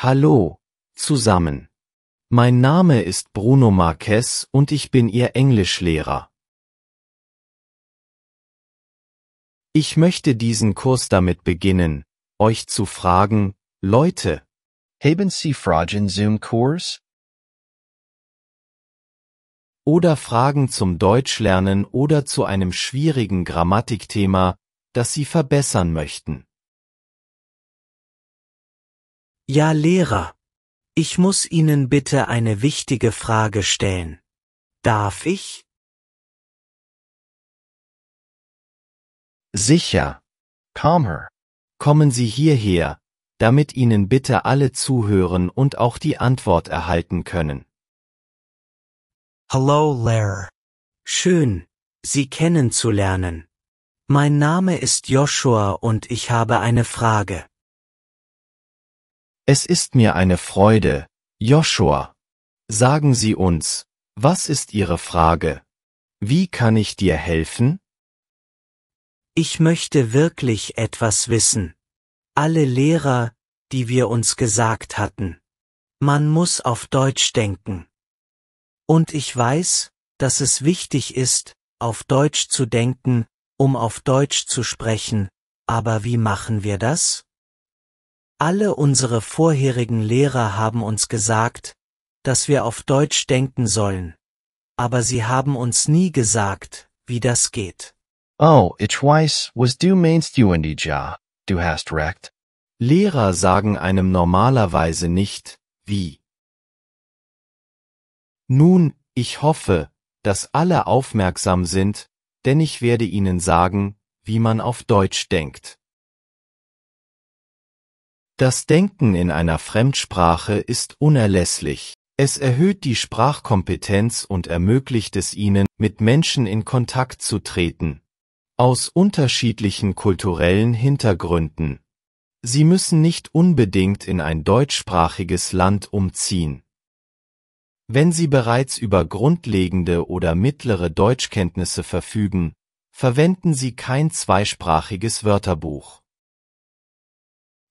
Hallo zusammen. Mein Name ist Bruno Marquez und ich bin Ihr Englischlehrer. Ich möchte diesen Kurs damit beginnen, euch zu fragen, Leute, haben Sie Fragen zum Kurs? Oder Fragen zum Deutschlernen oder zu einem schwierigen Grammatikthema, das Sie verbessern möchten. Ja, Lehrer. Ich muss Ihnen bitte eine wichtige Frage stellen. Darf ich? Sicher. Calmer. Kommen Sie hierher, damit Ihnen bitte alle zuhören und auch die Antwort erhalten können. Hallo, Lehrer. Schön, Sie kennenzulernen. Mein Name ist Joshua und ich habe eine Frage. Es ist mir eine Freude, Joshua. Sagen Sie uns, was ist Ihre Frage? Wie kann ich dir helfen? Ich möchte wirklich etwas wissen. Alle Lehrer, die wir uns gesagt hatten. Man muss auf Deutsch denken. Und ich weiß, dass es wichtig ist, auf Deutsch zu denken, um auf Deutsch zu sprechen, aber wie machen wir das? Alle unsere vorherigen Lehrer haben uns gesagt, dass wir auf Deutsch denken sollen, aber sie haben uns nie gesagt, wie das geht. Oh, it twice was du meinst, du in die ja. Du hast recht. Lehrer sagen einem normalerweise nicht, wie. Nun, ich hoffe, dass alle aufmerksam sind, denn ich werde ihnen sagen, wie man auf Deutsch denkt. Das Denken in einer Fremdsprache ist unerlässlich. Es erhöht die Sprachkompetenz und ermöglicht es ihnen, mit Menschen in Kontakt zu treten. Aus unterschiedlichen kulturellen Hintergründen. Sie müssen nicht unbedingt in ein deutschsprachiges Land umziehen. Wenn Sie bereits über grundlegende oder mittlere Deutschkenntnisse verfügen, verwenden Sie kein zweisprachiges Wörterbuch.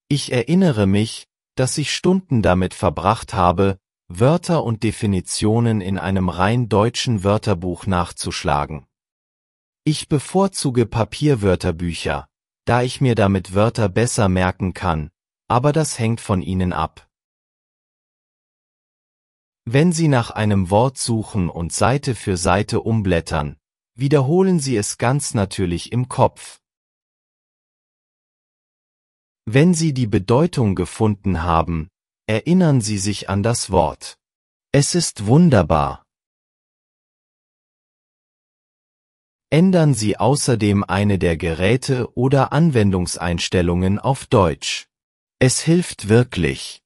Ich erinnere mich, dass ich Stunden damit verbracht habe, Wörter und Definitionen in einem rein deutschen Wörterbuch nachzuschlagen. Ich bevorzuge Papierwörterbücher, da ich mir damit Wörter besser merken kann, aber das hängt von Ihnen ab. Wenn Sie nach einem Wort suchen und Seite für Seite umblättern, wiederholen Sie es ganz natürlich im Kopf. Wenn Sie die Bedeutung gefunden haben, erinnern Sie sich an das Wort. Es ist wunderbar. Ändern Sie außerdem eine der Geräte oder Anwendungseinstellungen auf Deutsch. Es hilft wirklich.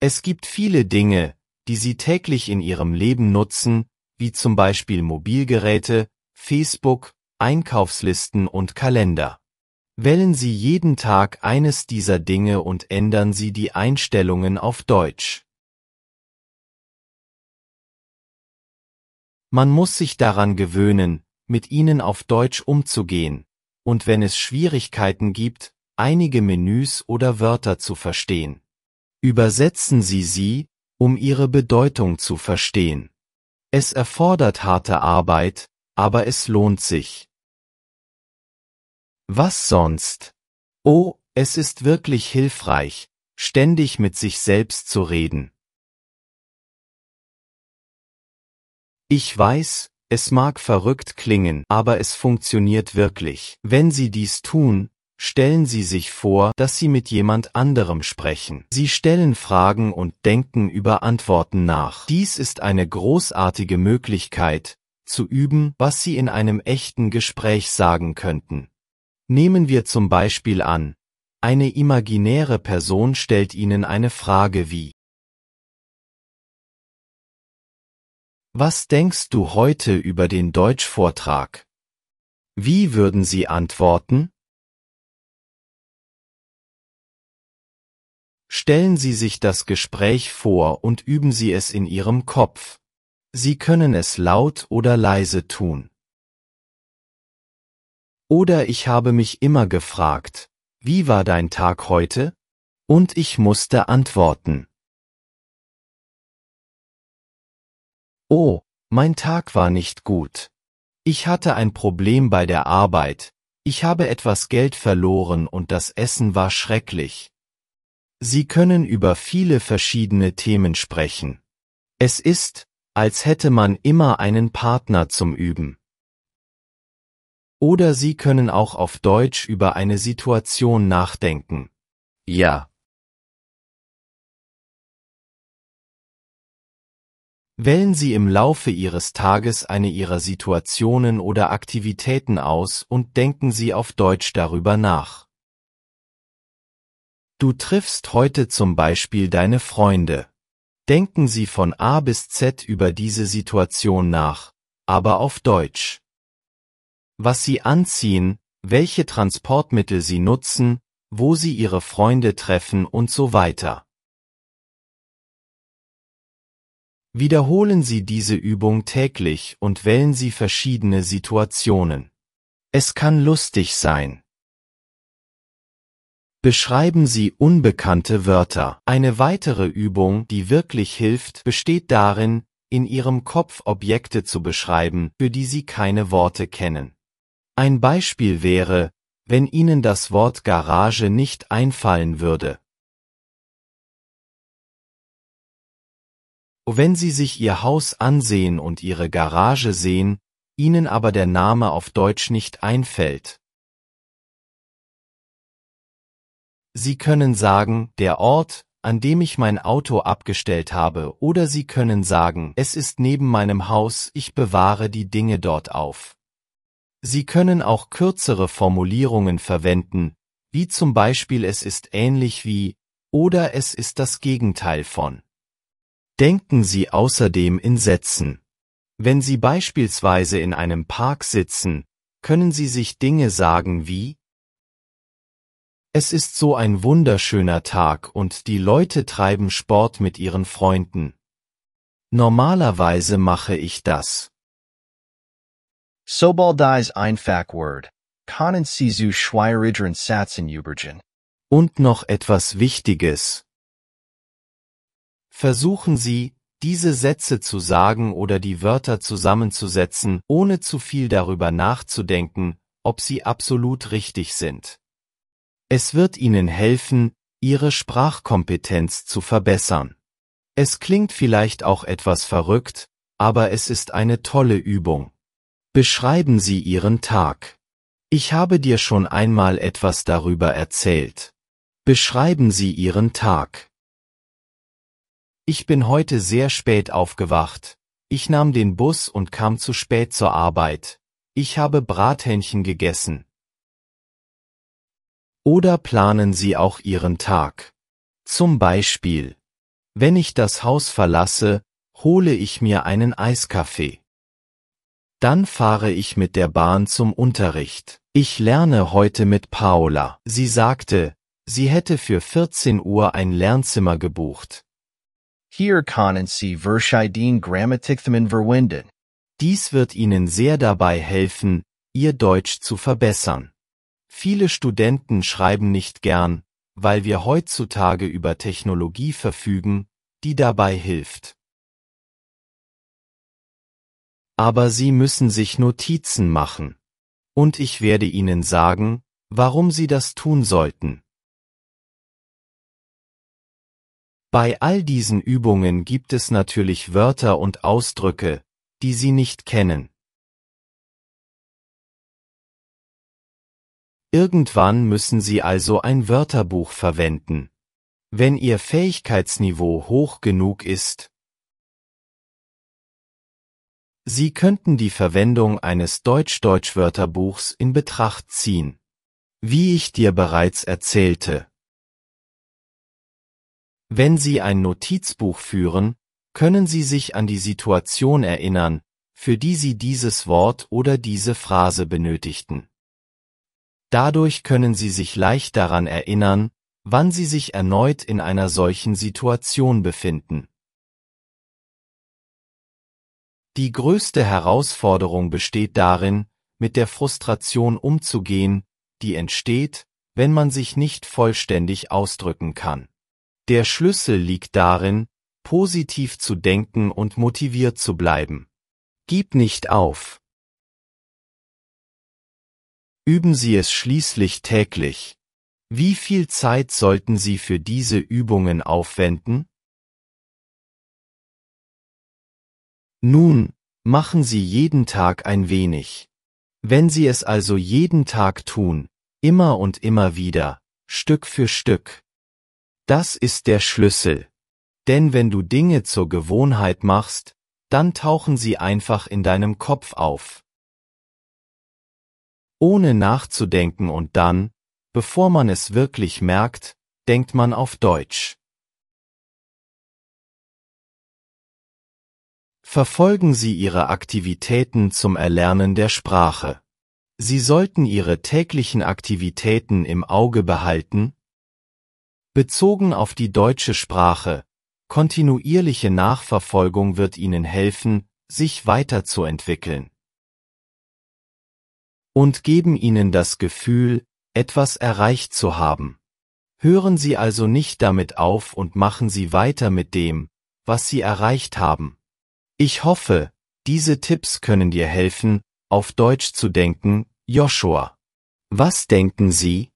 Es gibt viele Dinge, die Sie täglich in Ihrem Leben nutzen, wie zum Beispiel Mobilgeräte, Facebook, Einkaufslisten und Kalender. Wählen Sie jeden Tag eines dieser Dinge und ändern Sie die Einstellungen auf Deutsch. Man muss sich daran gewöhnen, mit ihnen auf Deutsch umzugehen, und wenn es Schwierigkeiten gibt, einige Menüs oder Wörter zu verstehen. Übersetzen Sie sie, um ihre Bedeutung zu verstehen. Es erfordert harte Arbeit, aber es lohnt sich. Was sonst? Oh, es ist wirklich hilfreich, ständig mit sich selbst zu reden. Ich weiß, es mag verrückt klingen, aber es funktioniert wirklich. Wenn Sie dies tun, stellen Sie sich vor, dass Sie mit jemand anderem sprechen. Sie stellen Fragen und denken über Antworten nach. Dies ist eine großartige Möglichkeit, zu üben, was Sie in einem echten Gespräch sagen könnten. Nehmen wir zum Beispiel an, eine imaginäre Person stellt Ihnen eine Frage wie Was denkst du heute über den Deutschvortrag? Wie würden Sie antworten? Stellen Sie sich das Gespräch vor und üben Sie es in Ihrem Kopf. Sie können es laut oder leise tun. Oder ich habe mich immer gefragt, wie war dein Tag heute? Und ich musste antworten. Oh, mein Tag war nicht gut. Ich hatte ein Problem bei der Arbeit, ich habe etwas Geld verloren und das Essen war schrecklich. Sie können über viele verschiedene Themen sprechen. Es ist, als hätte man immer einen Partner zum Üben. Oder Sie können auch auf Deutsch über eine Situation nachdenken. Ja. Wählen Sie im Laufe Ihres Tages eine Ihrer Situationen oder Aktivitäten aus und denken Sie auf Deutsch darüber nach. Du triffst heute zum Beispiel deine Freunde. Denken Sie von A bis Z über diese Situation nach, aber auf Deutsch was sie anziehen, welche Transportmittel sie nutzen, wo sie ihre Freunde treffen und so weiter. Wiederholen Sie diese Übung täglich und wählen Sie verschiedene Situationen. Es kann lustig sein. Beschreiben Sie unbekannte Wörter. Eine weitere Übung, die wirklich hilft, besteht darin, in Ihrem Kopf Objekte zu beschreiben, für die Sie keine Worte kennen. Ein Beispiel wäre, wenn Ihnen das Wort Garage nicht einfallen würde. Wenn Sie sich Ihr Haus ansehen und Ihre Garage sehen, Ihnen aber der Name auf Deutsch nicht einfällt. Sie können sagen, der Ort, an dem ich mein Auto abgestellt habe, oder Sie können sagen, es ist neben meinem Haus, ich bewahre die Dinge dort auf. Sie können auch kürzere Formulierungen verwenden, wie zum Beispiel es ist ähnlich wie oder es ist das Gegenteil von. Denken Sie außerdem in Sätzen. Wenn Sie beispielsweise in einem Park sitzen, können Sie sich Dinge sagen wie Es ist so ein wunderschöner Tag und die Leute treiben Sport mit ihren Freunden. Normalerweise mache ich das. Sobal dies einfach word. Kanen sie zu schweiridren Satzen übrigen. Und noch etwas Wichtiges. Versuchen Sie, diese Sätze zu sagen oder die Wörter zusammenzusetzen, ohne zu viel darüber nachzudenken, ob sie absolut richtig sind. Es wird Ihnen helfen, Ihre Sprachkompetenz zu verbessern. Es klingt vielleicht auch etwas verrückt, aber es ist eine tolle Übung. Beschreiben Sie Ihren Tag. Ich habe dir schon einmal etwas darüber erzählt. Beschreiben Sie Ihren Tag. Ich bin heute sehr spät aufgewacht. Ich nahm den Bus und kam zu spät zur Arbeit. Ich habe Brathähnchen gegessen. Oder planen Sie auch Ihren Tag. Zum Beispiel. Wenn ich das Haus verlasse, hole ich mir einen Eiskaffee. Dann fahre ich mit der Bahn zum Unterricht. Ich lerne heute mit Paola. Sie sagte, sie hätte für 14 Uhr ein Lernzimmer gebucht. Hier können Sie verschiedene Grammatikthemen verwenden. Dies wird Ihnen sehr dabei helfen, Ihr Deutsch zu verbessern. Viele Studenten schreiben nicht gern, weil wir heutzutage über Technologie verfügen, die dabei hilft aber Sie müssen sich Notizen machen. Und ich werde Ihnen sagen, warum Sie das tun sollten. Bei all diesen Übungen gibt es natürlich Wörter und Ausdrücke, die Sie nicht kennen. Irgendwann müssen Sie also ein Wörterbuch verwenden. Wenn Ihr Fähigkeitsniveau hoch genug ist, Sie könnten die Verwendung eines Deutsch-Deutsch-Wörterbuchs in Betracht ziehen. Wie ich dir bereits erzählte. Wenn Sie ein Notizbuch führen, können Sie sich an die Situation erinnern, für die Sie dieses Wort oder diese Phrase benötigten. Dadurch können Sie sich leicht daran erinnern, wann Sie sich erneut in einer solchen Situation befinden die größte Herausforderung besteht darin, mit der Frustration umzugehen, die entsteht, wenn man sich nicht vollständig ausdrücken kann. Der Schlüssel liegt darin, positiv zu denken und motiviert zu bleiben. Gib nicht auf. Üben Sie es schließlich täglich. Wie viel Zeit sollten Sie für diese Übungen aufwenden? Nun, machen Sie jeden Tag ein wenig. Wenn Sie es also jeden Tag tun, immer und immer wieder, Stück für Stück. Das ist der Schlüssel. Denn wenn du Dinge zur Gewohnheit machst, dann tauchen sie einfach in deinem Kopf auf. Ohne nachzudenken und dann, bevor man es wirklich merkt, denkt man auf Deutsch. Verfolgen Sie Ihre Aktivitäten zum Erlernen der Sprache. Sie sollten Ihre täglichen Aktivitäten im Auge behalten, bezogen auf die deutsche Sprache, kontinuierliche Nachverfolgung wird Ihnen helfen, sich weiterzuentwickeln und geben Ihnen das Gefühl, etwas erreicht zu haben. Hören Sie also nicht damit auf und machen Sie weiter mit dem, was Sie erreicht haben. Ich hoffe, diese Tipps können dir helfen, auf Deutsch zu denken, Joshua. Was denken Sie?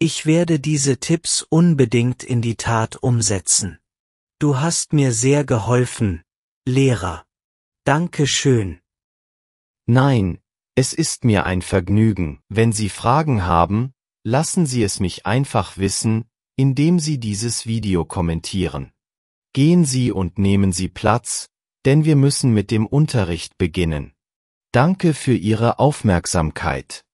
Ich werde diese Tipps unbedingt in die Tat umsetzen. Du hast mir sehr geholfen, Lehrer. Danke schön. Nein, es ist mir ein Vergnügen. Wenn Sie Fragen haben, lassen Sie es mich einfach wissen, indem Sie dieses Video kommentieren. Gehen Sie und nehmen Sie Platz, denn wir müssen mit dem Unterricht beginnen. Danke für Ihre Aufmerksamkeit.